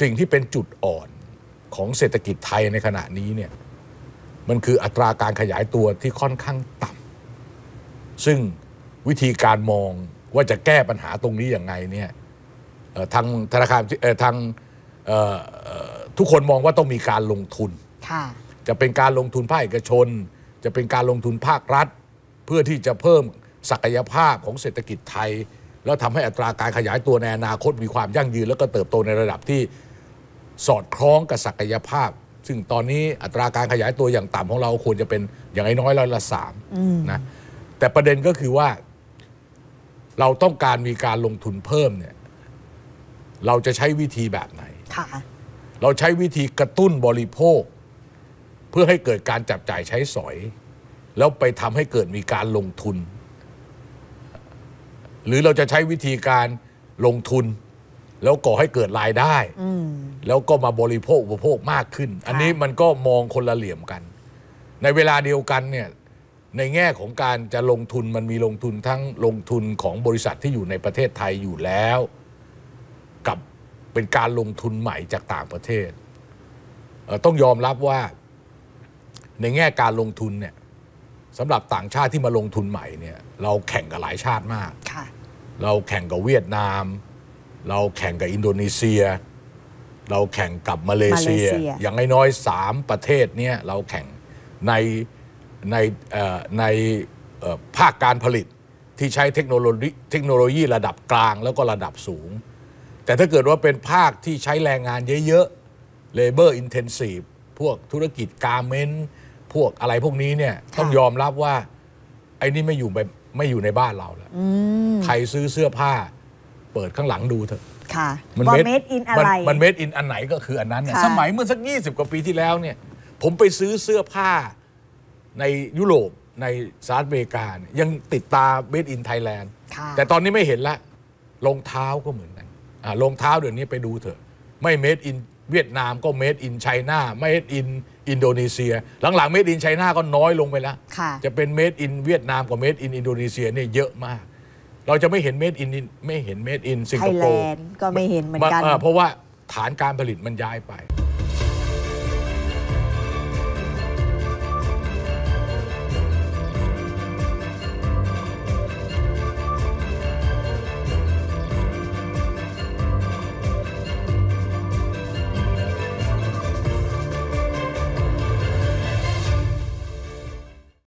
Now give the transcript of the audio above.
สิ่งที่เป็นจุดอ่อนของเศรษฐกิจไทยในขณะนี้เนี่ยมันคืออัตราการขยายตัวที่ค่อนข้างต่ำซึ่งวิธีการมองว่าจะแก้ปัญหาตรงนี้อย่างไงเนี่ยทางธนาคารทางทุกคนมองว่าต้องมีการลงทุนจะเป็นการลงทุนภาคเอกชน จะเป็นการลงทุนภาครัฐ เพื่อที่จะเพิ่มศักยภาพของเศรษฐกิจไทยแล้วทำให้อัตราการขยายตัวในอนาคต มีความยั่งยืนแล้วก็เติบโตในระดับที่สอดคล้องกับศักยภาพ ซึ่งตอนนี้อัตราการขยายตัวอย่างต่ำของเราควรจะเป็นอย่างน้อยร้อยละสามนะแต่ประเด็นก็คือว่า เราต้องการมีการลงทุนเพิ่มเนี่ย เราจะใช้วิธีแบบไหนเราใช้วิธีกระตุ้นบริโภค เพื่อให้เกิดการจับจ่ายใช้สอย แล้วไปทำให้เกิดมีการลงทุนหรือเราจะใช้วิธีการลงทุน แล้วก่อให้เกิดรายได้ แล้วก็มาบริโภคอุปโภคมากขึ้น อันนี้มันก็มองคนละเหลี่ยมกัน ในเวลาเดียวกันเนี่ยในแง่ของการจะลงทุนมันมีลงทุนทั้งลงทุนของบริษัทที่อยู่ในประเทศไทยอยู่แล้ว กับเป็นการลงทุนใหม่จากต่างประเทศ ต้องยอมรับว่าในแง่การลงทุนเนี่ยสำหรับต่างชาติที่มาลงทุนใหม่เนี่ย เราแข่งกับหลายชาติมากเราแข่งกับเวียดนาม เราแข่งกับอินโดนีเซีย เราแข่งกับมาเลเซีย อย่างน้อยๆสามประเทศนี้เราแข่งใน ในในภาคการผลิตที่ใช้เทคโนโลยีเทคโนโลยีระดับกลางแล้วก็ระดับสูง แต่ถ้าเกิดว่าเป็นภาคที่ใช้แรงงานเยอะ ๆ labor intensive พวกธุรกิจการเมนพวกอะไรพวกนี้เนี่ยต้องยอมรับว่าไอ้นี่ไม่อยู่ไม่อยู่ในบ้านเราแล้วใครซื้อเสื้อผ้า เปิดข้างหลังดูเถอะมันเมดอินอะไร มันเมดอินอันไหนก็คืออันนั้น สมัยเมื่อสักยี่สิบกว่าปีที่แล้วเนี่ยผมไปซื้อเสื้อผ้าในยุโรปในสหรัฐอเมริกา ยังติดตาเมดอินไทยแลนด์แต่ตอนนี้ไม่เห็นละรองเท้าก็เหมือนกันรองเท้าเดี๋ยวนี้ไปดูเถอะไม่เมดอินเวียดนามก็เมดอินไชน่าเมดอินอินโดนีเซียหลังๆเมดอินไชน่าก็น้อยลงไปแล้ว จะเป็นเมดอินเวียดนามกับเมดอินอินโดนีเซียเนี่ยเยอะมาก เราจะไม่เห็นเมดอินไม่เห็นเมดอินสิงคโปร์ก็ไม่เห็นเหมือนกัน เพราะว่าฐานการผลิตมันย้ายไป